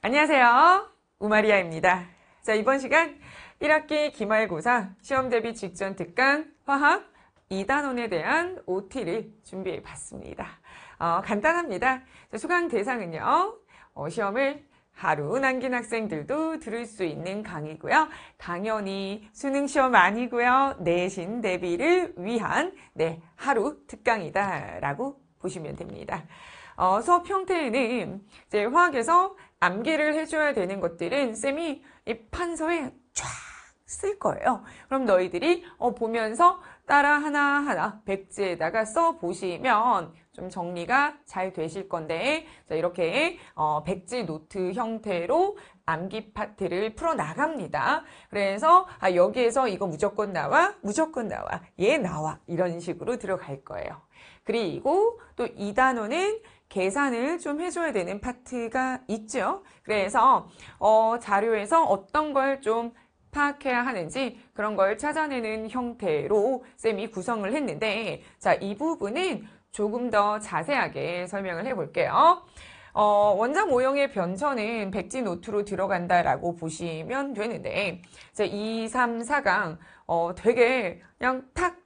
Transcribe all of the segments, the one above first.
안녕하세요. 우마리아입니다. 자, 이번 시간 1학기 기말고사 시험 대비 직전 특강 화학 2단원에 대한 OT를 준비해 봤습니다. 어, 간단합니다. 자, 수강 대상은요. 어, 시험을 하루 남긴 학생들도 들을 수 있는 강의고요. 당연히 수능 시험 아니고요. 내신 대비를 위한 네 하루 특강이다라고 보시면 됩니다. 어, 서평태에는 이제 화학에서 암기를 해줘야 되는 것들은 쌤이 이 판서에 쫙쓸 거예요. 그럼 너희들이 어, 보면서 따라 하나하나 백지에다가 써보시면 좀 정리가 잘 되실 건데 자, 이렇게 어, 백지 노트 형태로 암기 파트를 풀어나갑니다. 그래서 아, 여기에서 이거 무조건 나와, 무조건 나와, 얘 나와 이런 식으로 들어갈 거예요. 그리고 또 이 단어는 계산을 좀 해줘야 되는 파트가 있죠. 그래서 어, 자료에서 어떤 걸좀 파악해야 하는지 그런 걸 찾아내는 형태로 쌤이 구성을 했는데 자, 이 부분은 조금 더 자세하게 설명을 해볼게요. 어, 원자 모형의 변천은 백지 노트로 들어간다라고 보시면 되는데, 이 2, 3, 4강, 어, 되게 그냥 탁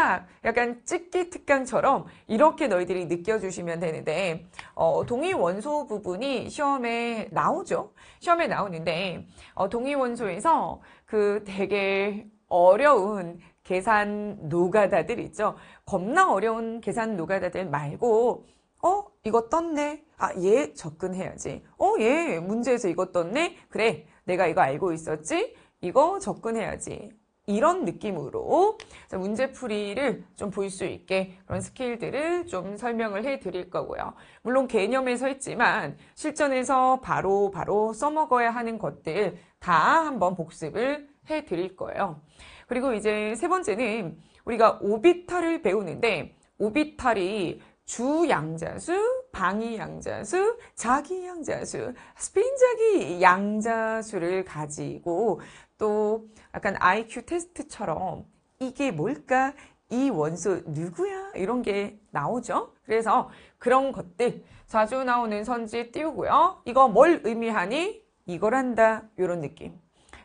탁 약간 찍기 특강처럼 이렇게 너희들이 느껴주시면 되는데 어, 동의 원소 부분이 시험에 나오죠. 시험에 나오는데 어, 동의 원소에서 그 되게 어려운 계산 노가다들 있죠. 겁나 어려운 계산 노가다들 말고 어? 이거 떴네. 아, 얘 접근해야지. 어, 얘 문제에서 이거 떴네. 그래, 내가 이거 알고 있었지. 이거 접근해야지. 이런 느낌으로 문제풀이를 좀 볼 수 있게 그런 스킬들을 좀 설명을 해 드릴 거고요. 물론 개념에서 했지만 실전에서 바로 바로 써먹어야 하는 것들 다 한번 복습을 해 드릴 거예요. 그리고 이제 세 번째는 우리가 오비탈을 배우는데 오비탈이 주양자수, 방위양자수, 자기양자수, 스인자기 양자수를 가지고 또 약간 IQ 테스트처럼 이게 뭘까? 이 원소 누구야? 이런 게 나오죠. 그래서 그런 것들 자주 나오는 선지 띄우고요. 이거 뭘 의미하니? 이거란다. 이런 느낌.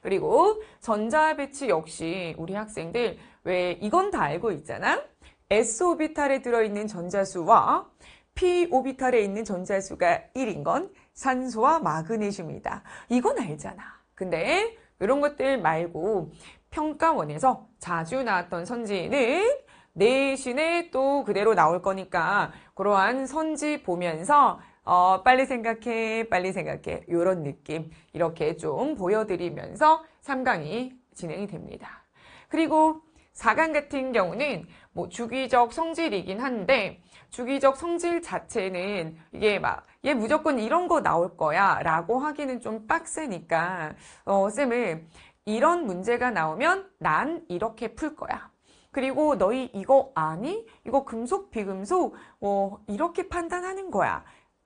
그리고 전자 배치 역시 우리 학생들 왜 이건 다 알고 있잖아. S 오비탈에 들어있는 전자수와 p 오비탈에 있는 전자수가 1인 건 산소와 마그네슘이다. 이건 알잖아. 근데 이런 것들 말고 평가원에서 자주 나왔던 선지는 내신에 또 그대로 나올 거니까 그러한 선지 보면서 어, 빨리 생각해, 빨리 생각해 이런 느낌 이렇게 좀 보여드리면서 3강이 진행이 됩니다. 그리고 4강 같은 경우는 뭐 주기적 성질이긴 한데 주기적 성질 자체는 이게 막 얘 무조건 이런 거 나올 거야 라고 하기는 좀 빡세니까 어, 쌤은 이런 문제가 나오면 난 이렇게 풀 거야 그리고 너희 이거 아니? 이거 금속 비금속 어, 이렇게 판단하는 거야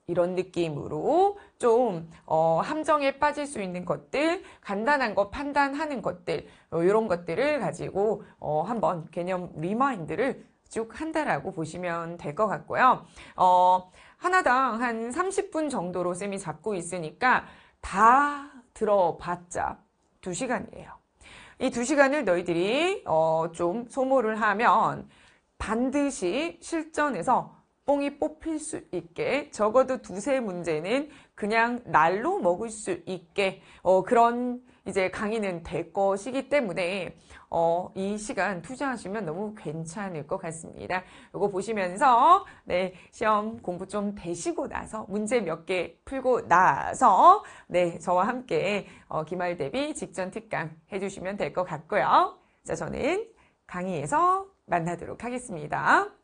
이런 느낌으로 좀 어, 함정에 빠질 수 있는 것들, 간단한 거 판단하는 것들 이런 어, 것들을 가지고 어, 한번 개념 리마인드를 쭉 한다라고 보시면 될 것 같고요. 어, 하나당 한 30분 정도로 쌤이 잡고 있으니까 다 들어봤자 2시간이에요. 이 2시간을 너희들이 어, 좀 소모를 하면 반드시 실전에서 뽕이 뽑힐 수 있게 적어도 두세 문제는 그냥 날로 먹을 수 있게 어, 그런 이제 강의는 될 것이기 때문에 어, 이 시간 투자하시면 너무 괜찮을 것 같습니다. 이거 보시면서 네, 시험 공부 좀 되시고 나서 문제 몇 개 풀고 나서 네, 저와 함께 어, 기말 대비 직전 특강 해주시면 될 것 같고요. 자, 저는 강의에서 만나도록 하겠습니다.